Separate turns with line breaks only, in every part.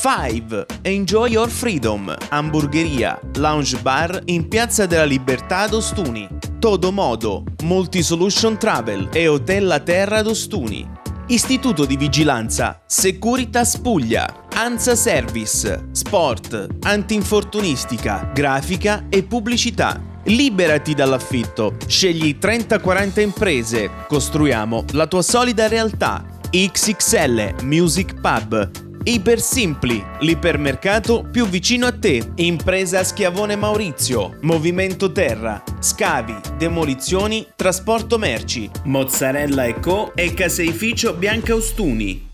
5. Enjoy Your Freedom, hamburgeria, lounge bar in Piazza della Libertà ad Ostuni. Todo Modo, Multisolution Travel e Hotel La Terra ad Ostuni. Istituto di Vigilanza, Securitas Puglia, Anza Service, Sport, Antinfortunistica, Grafica e Pubblicità. Liberati dall'affitto, scegli 30-40 imprese, costruiamo la tua solida realtà. XXL Music Pub Ipersimpli, l'ipermercato più vicino a te. Impresa Schiavone Maurizio. Movimento Terra. Scavi, demolizioni, trasporto merci. Mozzarella e Co. e caseificio Bianca Ostuni.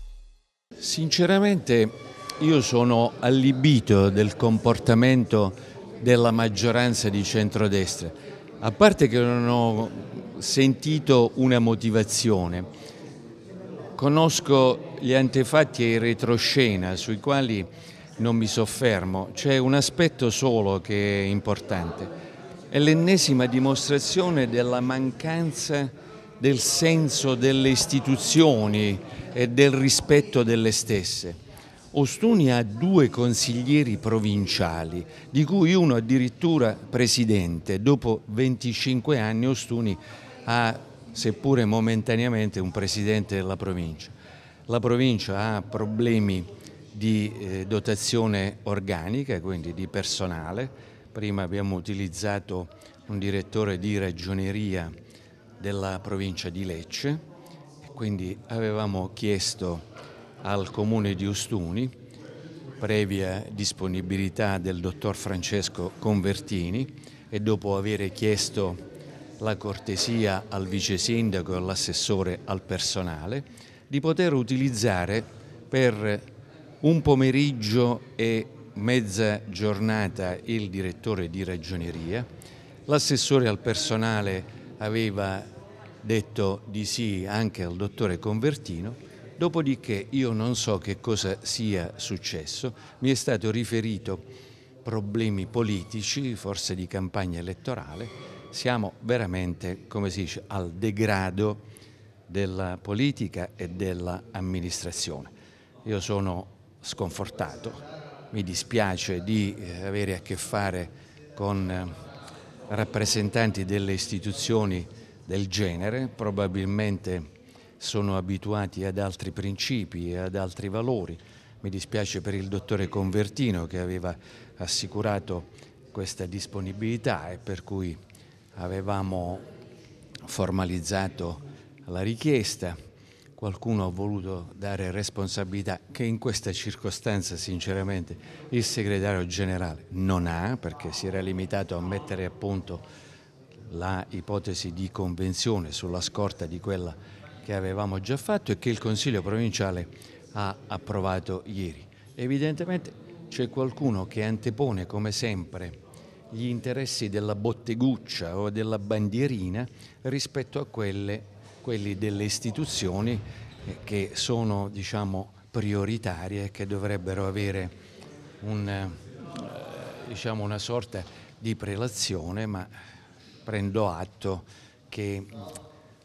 Sinceramente
io sono allibito del comportamento della maggioranza di centrodestra. A parte che non ho sentito una motivazione, conosco gli antefatti e i retroscena sui quali non mi soffermo, c'è un aspetto solo che è importante. È l'ennesima dimostrazione della mancanza del senso delle istituzioni e del rispetto delle stesse. Ostuni ha due consiglieri provinciali, di cui uno addirittura presidente. Dopo 25 anni Ostuni ha, seppure momentaneamente, un presidente della provincia. La provincia ha problemi di eh, dotazione organica, quindi di personale. Prima abbiamo utilizzato un direttore di ragioneria della provincia di Lecce, quindi avevamo chiesto al comune di Ustuni, previa disponibilità del dottor Francesco Convertini e dopo aver chiesto la cortesia al vice sindaco e all'assessore al personale, di poter utilizzare per un pomeriggio e mezza giornata il direttore di ragioneria, l'assessore al personale aveva detto di sì anche al dottore Convertino, dopodiché io non so che cosa sia successo, mi è stato riferito problemi politici, forse di campagna elettorale, siamo veramente, come si dice, al degrado della politica e dell'amministrazione. Io sono sconfortato, mi dispiace di eh, avere a che fare con eh, rappresentanti delle istituzioni del genere, probabilmente sono abituati ad altri principi e ad altri valori. Mi dispiace per il dottore Convertino che aveva assicurato questa disponibilità e per cui avevamo formalizzato la richiesta, qualcuno ha voluto dare responsabilità che in questa circostanza sinceramente il segretario generale non ha perché si era limitato a mettere a punto la ipotesi di convenzione sulla scorta di quella che avevamo già fatto e che il Consiglio provinciale ha approvato ieri. Evidentemente c'è qualcuno che antepone come sempre gli interessi della botteguccia o della bandierina rispetto a quelle quelli delle istituzioni eh, che sono diciamo, prioritarie, che dovrebbero avere un, eh, diciamo, una sorta di prelazione, ma prendo atto che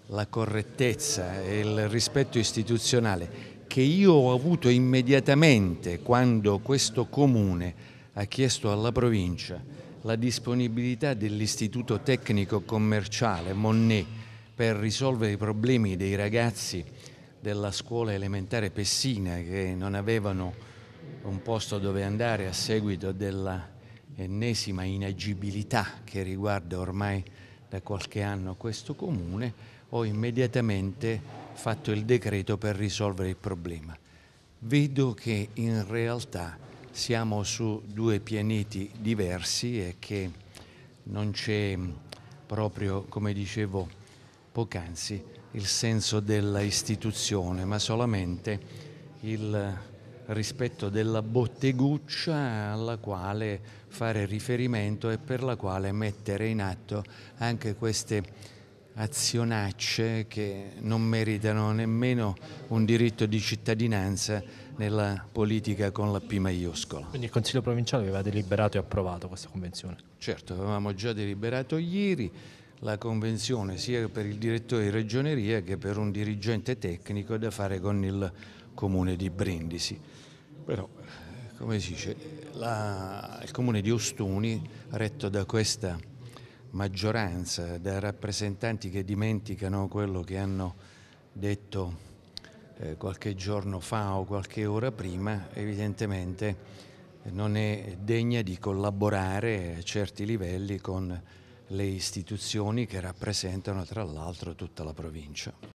la correttezza e il rispetto istituzionale che io ho avuto immediatamente quando questo comune ha chiesto alla provincia la disponibilità dell'Istituto Tecnico Commerciale Monnet per risolvere i problemi dei ragazzi della scuola elementare Pessina che non avevano un posto dove andare a seguito dell'ennesima inagibilità che riguarda ormai da qualche anno questo comune, ho immediatamente fatto il decreto per risolvere il problema. Vedo che in realtà siamo su due pianeti diversi e che non c'è proprio, come dicevo, poc'anzi il senso della istituzione, ma solamente il rispetto della botteguccia alla quale fare riferimento e per la quale mettere in atto anche queste azionacce che non meritano nemmeno un diritto di cittadinanza nella politica con la P maiuscola. Quindi il Consiglio Provinciale aveva deliberato e approvato questa convenzione? Certo, avevamo già deliberato ieri, la convenzione sia per il direttore di regioneria che per un dirigente tecnico da fare con il comune di Brindisi. Però, eh, come si dice, la, il comune di Ostuni, retto da questa maggioranza, da rappresentanti che dimenticano quello che hanno detto eh, qualche giorno fa o qualche ora prima, evidentemente non è degna di collaborare a certi livelli con le istituzioni che rappresentano tra l'altro tutta la provincia.